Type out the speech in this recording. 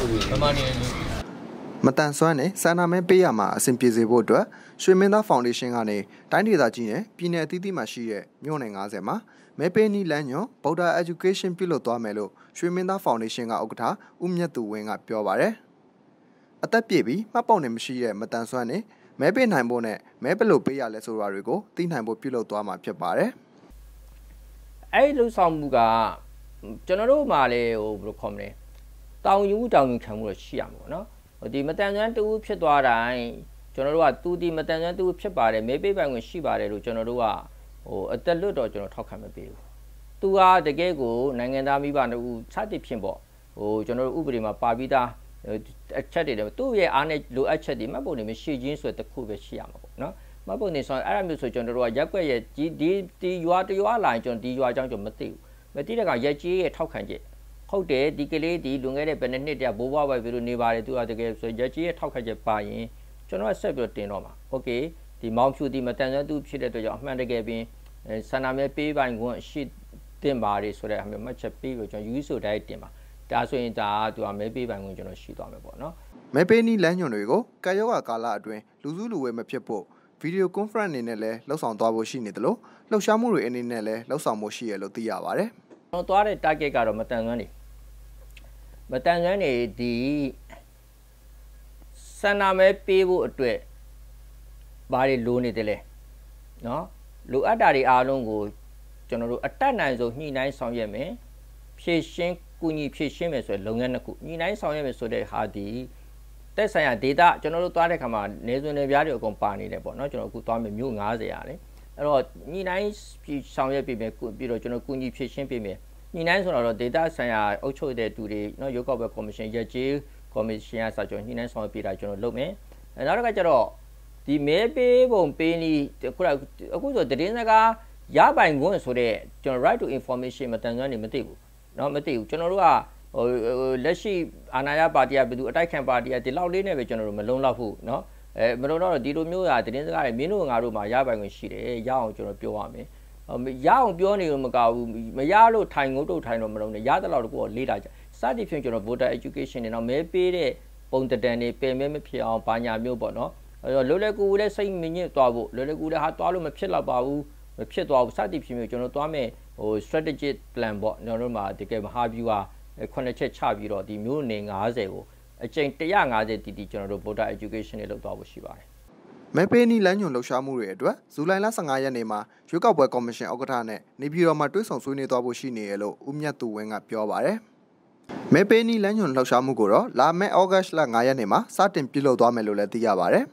ဗမာနေလူမတန်ဆွမ်းနဲ့စာနာမဲပေးရမှာအဆင်ပြေစေဖို့အတွက်ရွှေမင်းသားဖောင်ဒေးရှင်းကနေတိုင်းဒေသကြီးနဲ့ပြည်နယ်အသီးသီးမှာရှိတဲ့မြို့နယ်90မှာမဲပေးနီလန်းညွန်ဗုဒ္ဓ education ပြုလုပ်သွားမယ်လို့ရွှေမင်းသားဖောင်ဒေးရှင်းကဥက္ကဋ္ဌဦးမြတ်သူဝင်းကပြောပါရယ်အသက်ပြည့်ပြီးမှတ်ပုံနဲ့မရှိတဲ့မတန်ဆွမ်းနဲ့မဲပေးနိုင်ဖို့နဲ့မဲဘယ်လိုပေးရလဲဆိုတာတွေကိုသိနိုင်ဖို့ပြုလုပ်သွားမှာဖြစ်ပါတယ်အဲ့ဒီလှူဆောင်မှုက ကျွန်တော်တို့မှလည်းဟိုဘယ်လိုခေါ်မလဲတောင်ယူတောင်ယူခံမှုတော့ရှိရမှာပေါ့နော်ဟိုဒီမတန်ကျွမ်းတူဖြစ်သွားတိုင်းကျွန်တော်တို့ကသူဒီမတန်ကျွမ်းတူဖြစ်ပါတယ်မေးပေးပိုင်ဝင်ရှိပါတယ်လို့ကျွန်တော်တို့ကဟိုအသက်လွတ်တော့ကျွန်တော်ထောက်ခံမပေးဘူးသူကတကယ်ကိုနိုင်ငံသားမိဘတို့စသည်ဖြင့်ပေါ့ဟိုကျွန်တော်တို့ဥပဒေမှာပါပြီးသားအချက်တွေတော့သူ့ရဲ့အားနဲ့လိုအပ်ချက်တွေမှတ်ပုံတွေမရှိချင်းဆိုတဲ့တစ်ခုပဲရှိရမှာပေါ့နော်မှတ်ပုံတွေဆိုအဲ့ဒါမျိုးဆိုကျွန်တော်တို့ကရက်ွက်ရဲ့ဒီဒီဒီရွာတရွာလိုင်းကျွန်တော်ဒီရွာအကြောင်းကျွန်တော်မသိဘူးမသိတဲ့ကောင်ရက်ကြီးရဲ့ထောက်ခံချက်ဟုတ်တယ်ဒီကလေးဒီလွန်ခဲ့တဲ့ဘယ်နှစ်နှစ်တည်းဘိုးဘွားပဲပြီးလို့နေပါတယ်သူကတကယ်ဆိုရက်ကြီးရဲ့ထောက်ခတ်ချက်ပါရင်ကျွန်တော်ဆက်ပြီးတော့တင်တော့မှာโอเคဒီမောင်ဖြူဒီမတန်ဆန်းသူဖြစ်တဲ့အတွက်ကြောင့်အမှန်တကယ်ပင်ဆန္ဒမဲပေးပိုင်ခွင့်ရှိတင်ပါတယ်ဆိုတဲ့အမျိုးမှတ်ချက်ပေးပြီးကျွန်တော်ယူဆိုတိုင်းတင်ပါဒါဆိုရင်ဒါသူကမဲပေးပိုင်ခွင့်ကျွန်တော်ရှိသွားမယ်ပေါ့နော်မဲပေးနီးလမ်းညွန်တွေကိုကာယောဂကာလအတွင်းလူစုလူဝဲမဖြစ်ဖို့ဗီဒီယိုကွန်ဖရင့်အနေနဲ့လည်းလှုပ်ဆောင်သွားဖို့ရှိနေတယ်လို့လှုပ်ရှားမှုတွေအနေနဲ့လည်းလှုပ်ဆောင်ဖို့ရှိရလို့သိရပါတယ်ကျွန်တော်သွားတဲ့ target ကတော့မတန်ဆွမ်းနေမတန်ဆန်းနေဒီဆန္ဒမဲပေးဖို့အတွက်ဘာတွေလိုနေတယ်လဲเนาะလိုအပ်တာတွေအားလုံးကိုကျွန်တော်တို့အတက်နိုင်ဆုံးညှိနှိုင်းဆောင်ရွက်မယ်ဖြည့်ရှင်းကူညီဖြည့်ရှင်းမယ်ဆိုတဲ့လုပ်ငန်းတစ်ခုညှိနှိုင်းဆောင်ရွက်မယ်ဆိုတဲ့ဟာဒီတက်ဆိုင်ရာ data ကျွန်တော်တို့သွားတဲ့ခါမှာနေစွန်နေပြားတွေအကုန်ပါနေတယ်ပေါ့เนาะကျွန်တော်အခုသွားမယ်မြို့90ရာလေအဲ့တော့ညှိနှိုင်းဆောင်ရွက်ပြမယ်ပြီးတော့ကျွန်တော်ကူညီဖြည့်ရှင်းပြမယ်ညီနိုင်ဆိုတော့ဒေတာဆိုင်ရာအုပ်ချုပ်တဲ့သူတွေနော်ရုပ်ောက်ပဲကော်မရှင်ရဲ့ကြေးကော်မရှင်ကစာချုပ်ညီနိုင်ဆောင်ပေးတာကျွန်တော်လုပ်မယ်။နောက်တစ်ခါကျတော့ဒီမဲပေးပုံပေးနည်းခုနအခုဆိုတည်င်းစကားရပိုင်ခွင့်ဆိုတဲ့ကျွန်တော် right to information မတန်ဆွမ်းနေမသိဘူးเนาะမသိဘူးကျွန်တော်တို့ကဟိုလက်ရှိအာဏာရပါတီကဘယ်သူအတိုက်ခံပါတီကဒီလောက်လေးနဲ့ပဲကျွန်တော်တို့မလုံလောက်ဘူးเนาะအဲမလုံတော့ဒီလိုမျိုးရာတည်င်းစကားတွေမင်းတို့ငါတို့မှာရပိုင်ခွင့်ရှိတယ်ရအောင်ကျွန်တော်ပြောရမယ်ရအောင်ပြောနေလို့မကဘူးမရလို့ထိုင်ငုတ်တုတ်ထိုင်တော့မလုပ်နဲ့ရတဲ့လောက်ကိုလေ့လာကြစသည်ဖြင့်ကျွန်တော် voter education တွေတော့မဲပေးတဲ့ပုံတံတန်တွေပယ်မဲမဖြစ်အောင်ဘာညာမျိုးပေါ့နော်အဲ့တော့လွယ်လွယ်ကူကူလည်းစိတ်မညစ်သွားဖို့လွယ်လွယ်ကူလည်းဟာသွားလို့မဖြစ်တော့ပါဘူးမဖြစ်သွားဘူးစသည်ဖြင့်မျိုးကျွန်တော်သွားမယ်ဟို strategic plan ပေါ့ကျွန်တော်တို့မှာတကယ်မဟာဗျူဟာခုနှစ်ချက်ချပြီးတော့ဒီမျိုးနေ90ကိုအကြိမ်150တိတိကျွန်တော်တို့ voter education တွေလုပ်သွားဖို့ရှိပါတယ်မဲပေးနီလမ်းညွန်လှုပ်ရှားမှုတွေအတွက်ဇူလိုင်လ15ရက်နေ့မှာရွေးကောက်ပွဲကော်မရှင်ဥက္ကဋ္ဌနဲ့နေပြည်တော်မှာတွေ့ဆုံဆွေးနွေးသွားဖို့ရှိနေရလို့ဦးမြတ်သူဝင်းကပြောပါတယ်။မဲပေးနီလမ်းညွန်လှုပ်ရှားမှုကိုတော့လာမယ့်ဩဂတ်လ9ရက်နေ့မှာစတင်ပြုလုပ်သွားမယ်လို့လည်းသိရပါတယ်။